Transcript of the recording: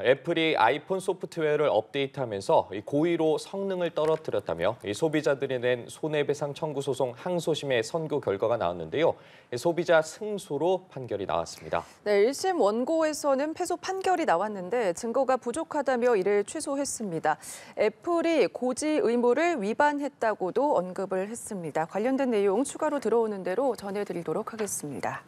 애플이 아이폰 소프트웨어를 업데이트하면서 고의로 성능을 떨어뜨렸다며 소비자들이 낸 손해배상 청구 소송 항소심의 선고 결과가 나왔는데요. 소비자 승소로 판결이 나왔습니다. 네, 1심 원고에서는 패소 판결이 나왔는데 증거가 부족하다며 이를 취소했습니다. 애플이 고지 의무를 위반했다고도 언급을 했습니다. 관련된 내용 추가로 들어오는 대로 전해드리도록 하겠습니다.